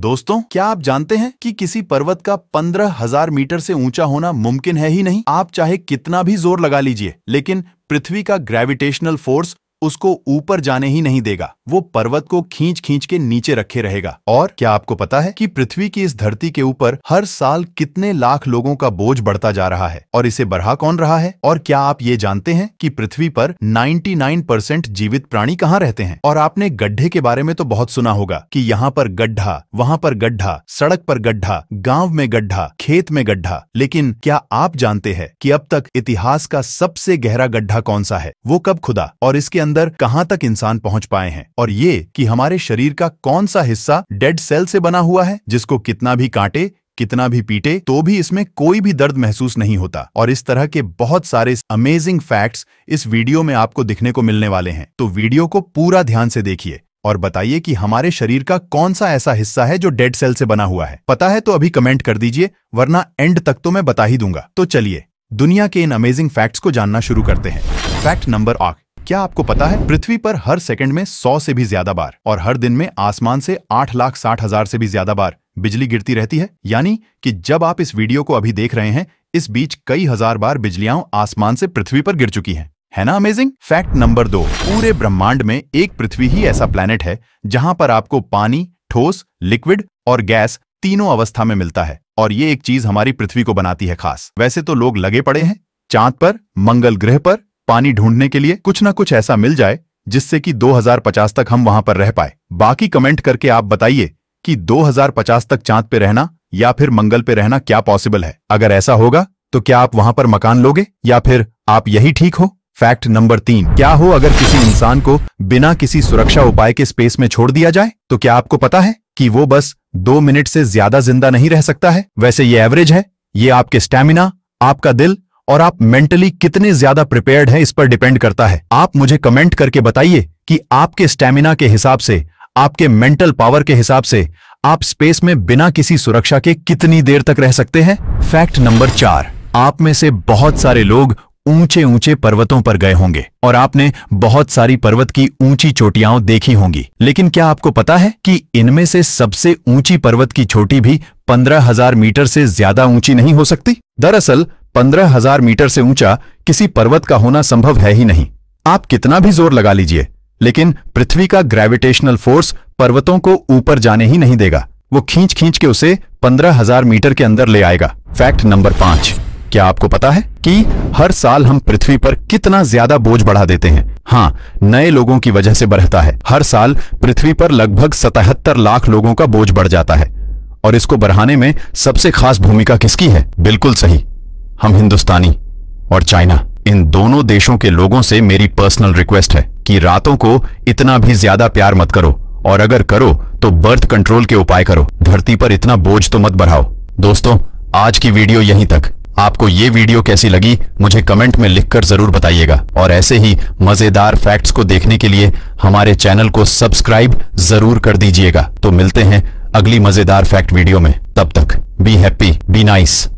दोस्तों क्या आप जानते हैं कि किसी पर्वत का पंद्रह हजार मीटर से ऊंचा होना मुमकिन है ही नहीं आप चाहे कितना भी जोर लगा लीजिए लेकिन पृथ्वी का ग्रेविटेशनल फोर्स उसको ऊपर जाने ही नहीं देगा वो पर्वत को खींच खींच के नीचे रखे रहेगा और क्या आपको पता है कि पृथ्वी की इस धरती के ऊपर हर साल कितने लाख लोगों का बोझ बढ़ता जा रहा है और इसे बढ़ा कौन रहा है और क्या आप ये जानते हैं कि पृथ्वी पर 99 परसेंट जीवित प्राणी कहाँ रहते हैं और आपने गड्ढे के बारे में तो बहुत सुना होगा की यहाँ पर गड्ढा वहाँ पर गड्ढा सड़क पर गड्ढा गाँव में गड्ढा खेत में गड्ढा लेकिन क्या आप जानते हैं की अब तक इतिहास का सबसे गहरा गड्ढा कौन सा है वो कब खुदा और इसके अंदर कहां तक इंसान पहुंच पाए हैं और ये कि हमारे शरीर का कौन सा हिस्सा डेड सेल से बना हुआ है जिसको कितना भी काटे कितना भी पीटे तो भी इसमें कोई भी दर्द महसूस नहीं होता और इस तरह के बहुत सारे अमेजिंग फैक्ट्स इस वीडियो में आपको दिखने को मिलने वाले हैं तो वीडियो को पूरा ध्यान से देखिए और बताइए कि हमारे शरीर का कौन सा ऐसा हिस्सा है जो डेड सेल से बना हुआ है पता है तो अभी कमेंट कर दीजिए वरना एंड तक तो मैं बता ही दूंगा तो चलिए दुनिया के इन अमेजिंग फैक्ट्स को जानना शुरू करते हैं फैक्ट नंबर आठ क्या आपको पता है पृथ्वी पर हर सेकंड में 100 से भी ज्यादा बार और हर दिन में आसमान से आठ लाख साठ हजार से भी ज्यादा बार बिजली गिरती रहती है यानी कि जब आप इस वीडियो को अभी देख रहे हैं इस बीच कई हजार बार बिजलियां आसमान से पृथ्वी पर गिर चुकी हैं है ना अमेजिंग फैक्ट नंबर दो पूरे ब्रह्मांड में एक पृथ्वी ही ऐसा प्लैनेट है जहां पर आपको पानी ठोस लिक्विड और गैस तीनों अवस्था में मिलता है और ये एक चीज हमारी पृथ्वी को बनाती है खास वैसे तो लोग लगे पड़े हैं चांद पर मंगल ग्रह पर पानी ढूंढने के लिए कुछ ना कुछ ऐसा मिल जाए जिससे कि 2050 तक हम वहां पर रह पाए बाकी कमेंट करके आप बताइए कि 2050 तक चांद पे रहना या फिर मंगल पे रहना क्या पॉसिबल है अगर ऐसा होगा तो क्या आप वहां पर मकान लोगे या फिर आप यही ठीक हो फैक्ट नंबर तीन क्या हो अगर किसी इंसान को बिना किसी सुरक्षा उपाय के स्पेस में छोड़ दिया जाए तो क्या आपको पता है कि वो बस दो मिनट से ज्यादा जिंदा नहीं रह सकता है वैसे ये एवरेज है ये आपके स्टेमिना आपका दिल और आप मेंटली कितने ज्यादा प्रिपेयर्ड हैं इस पर डिपेंड करता है आप मुझे कमेंट करके बताइए कि आपके स्टेमिना के हिसाब से आपके मेंटल पावर के हिसाब से आप स्पेस में बिना किसी सुरक्षा के कितनी देर तक रह सकते हैं फैक्ट नंबर चार आप में से बहुत सारे लोग ऊंचे ऊंचे पर्वतों पर गए होंगे और आपने बहुत सारी पर्वत की ऊंची चोटियां देखी होंगी लेकिन क्या आपको पता है कि इनमें से सबसे ऊंची पर्वत की चोटी भी पंद्रह हजार मीटर से ज्यादा ऊंची नहीं हो सकती दरअसल पंद्रह हजार मीटर से ऊंचा किसी पर्वत का होना संभव है ही नहीं आप कितना भी जोर लगा लीजिए लेकिन पृथ्वी का ग्रेविटेशनल फोर्स पर्वतों को ऊपर जाने ही नहीं देगा वो खींच खींच के उसे पंद्रह हजार मीटर के अंदर ले आएगा फैक्ट नंबर पांच क्या आपको पता है कि हर साल हम पृथ्वी पर कितना ज्यादा बोझ बढ़ा देते हैं हाँ नए लोगों की वजह से बढ़ता है हर साल पृथ्वी पर लगभग सतहत्तर लाख लोगों का बोझ बढ़ जाता है और इसको बढ़ाने में सबसे खास भूमिका किसकी है बिल्कुल सही हम हिंदुस्तानी और चाइना इन दोनों देशों के लोगों से मेरी पर्सनल रिक्वेस्ट है कि रातों को इतना भी ज्यादा प्यार मत करो और अगर करो तो बर्थ कंट्रोल के उपाय करो धरती पर इतना बोझ तो मत बढ़ाओ दोस्तों आज की वीडियो यहीं तक आपको ये वीडियो कैसी लगी मुझे कमेंट में लिखकर जरूर बताइएगा और ऐसे ही मजेदार फैक्ट्स को देखने के लिए हमारे चैनल को सब्सक्राइब जरूर कर दीजिएगा तो मिलते हैं अगली मजेदार फैक्ट वीडियो में तब तक बी हैप्पी बी नाइस